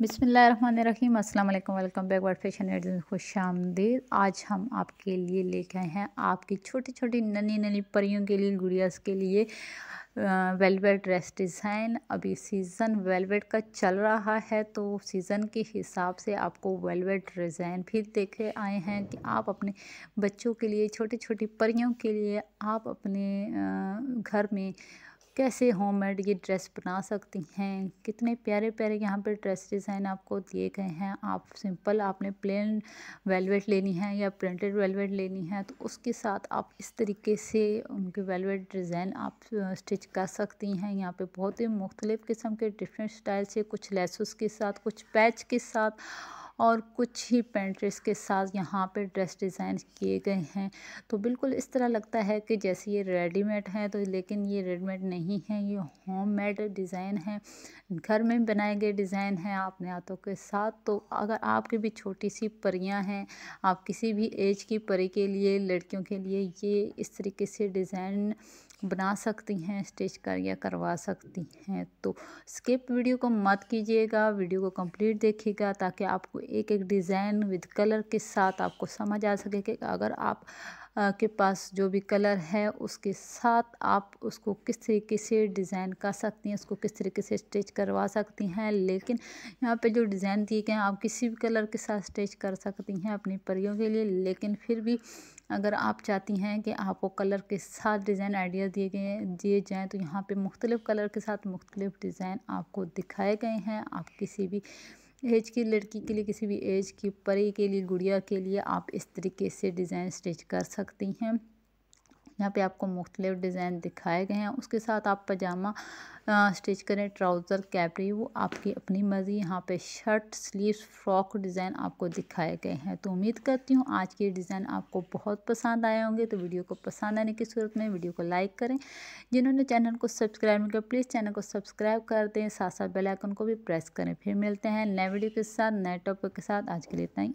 बिसमीम अस्सलाम welcome back world fashion edition खुश आमदीद आज हम आपके लिए लेके आए हैं आपकी छोटी छोटी नन्ही नन्ही परियों के लिए गुड़ियास के लिए वेलवेट ड्रेस डिज़ाइन अभी सीज़न वेलवेट का चल रहा है तो सीज़न के हिसाब से आपको वेलवेट डिज़ाइन फिर देखे आए हैं कि आप अपने बच्चों के लिए छोटी छोटी परियों के लिए आप अपने घर में कैसे होममेड ये ड्रेस बना सकती हैं कितने प्यारे प्यारे यहाँ पर ड्रेस डिज़ाइन आपको दिए गए हैं आप सिंपल आपने प्लेन वेलवेट लेनी है या प्रिंटेड वेलवेट लेनी है तो उसके साथ आप इस तरीके से उनके वेलवेट डिज़ाइन आप स्टिच कर सकती हैं यहाँ पे बहुत ही मुख्तलिफ़ किस्म के डिफरेंट स्टाइल से कुछ लेसोस के साथ कुछ पैच के साथ और कुछ ही पेंट्रेस के साथ यहाँ पे ड्रेस डिज़ाइन किए गए हैं तो बिल्कुल इस तरह लगता है कि जैसे ये रेडीमेड है तो लेकिन ये रेडीमेड नहीं है ये होममेड डिज़ाइन है घर में बनाए गए डिज़ाइन हैं अपने हाथों के साथ तो अगर आपकी भी छोटी सी परियाँ हैं आप किसी भी एज की परी के लिए लड़कियों के लिए ये इस तरीके से डिज़ाइन बना सकती हैं स्टिच कर या करवा सकती हैं तो स्किप वीडियो को मत कीजिएगा वीडियो को कंप्लीट देखिएगा ताकि आपको एक एक डिज़ाइन विद कलर के साथ आपको समझ आ सके कि अगर आप आ, के पास जो भी कलर है उसके साथ आप उसको किस तरीके से डिज़ाइन कर सकती हैं उसको किस तरीके से स्टिच करवा सकती हैं लेकिन यहाँ पे जो डिज़ाइन दिए गए हैं आप किसी भी कलर के साथ स्टिच कर सकती हैं अपनी परियों के लिए लेकिन फिर भी अगर आप चाहती हैं कि आपको कलर के साथ डिज़ाइन आइडिया दिए गए दिए जाएँ तो यहाँ पर मुख्तलिफ़ कलर के साथ मुख्तलिफ़ डिज़ाइन आपको दिखाए गए हैं आप किसी भी एज की लड़की के लिए किसी भी एज की परी के लिए गुड़िया के लिए आप इस तरीके से डिज़ाइन स्टिच कर सकती हैं यहाँ पे आपको मुख्तलिफ डिज़ाइन दिखाए गए हैं उसके साथ आप पजामा स्टिच करें ट्राउज़र कैपरी वो आपकी अपनी मर्ज़ी यहाँ पे शर्ट स्लीव्स फ्रॉक डिज़ाइन आपको दिखाए गए हैं तो उम्मीद करती हूँ आज के डिज़ाइन आपको बहुत पसंद आए होंगे तो वीडियो को पसंद आने की सूरत में वीडियो को लाइक करें जिन्होंने चैनल को सब्सक्राइब नहीं किया प्लीज़ चैनल को सब्सक्राइब कर दें साथ साथ बेलाइकन को भी प्रेस करें फिर मिलते हैं नए वीडियो के साथ नए टॉपिक के साथ आज के लिए इतना ही